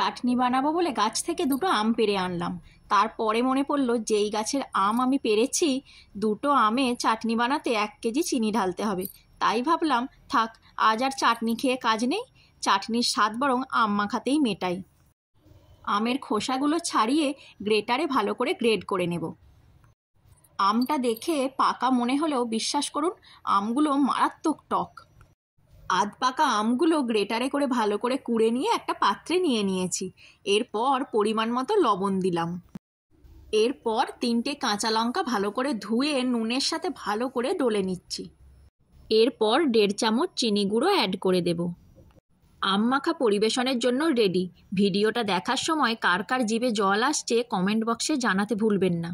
চাটনি বানাবো বলে গাছ থেকে দুটো আম পেরে আনলাম তারপরে মনে পড়লো যেই গাছের আম আমি পেরেছি দুটো আমে চাটনি বানাতে এক কেজি চিনি ঢালতে হবে তাই ভাবলাম থাক আজ আর চাটনি খেয়ে কাজ নেই চাটনির স্বাদ বরং আম মাখাতেই মেটাই আমের খোসাগুলো ছাড়িয়ে গ্রেটারে ভালো করে গ্রেড করে নেব আমটা দেখে পাকা মনে হলেও বিশ্বাস করুন আমগুলো মারাত্মক টক আধ পাকা আমগুলো গ্রেটারে করে ভালো করে কুড়ে নিয়ে একটা পাত্রে নিয়ে নিয়েছি এরপর পরিমাণ মতো লবণ দিলাম এরপর তিনটে কাঁচা লঙ্কা ভালো করে ধুয়ে নুনের সাথে ভালো করে ডলে নিচ্ছি এরপর দেড় চামচ চিনি গুঁড়ো অ্যাড করে দেব আম মাখা পরিবেশনের জন্য রেডি ভিডিওটা দেখার সময় কার কার জিভে জল আসছে কমেন্ট বক্সে জানাতে ভুলবেন না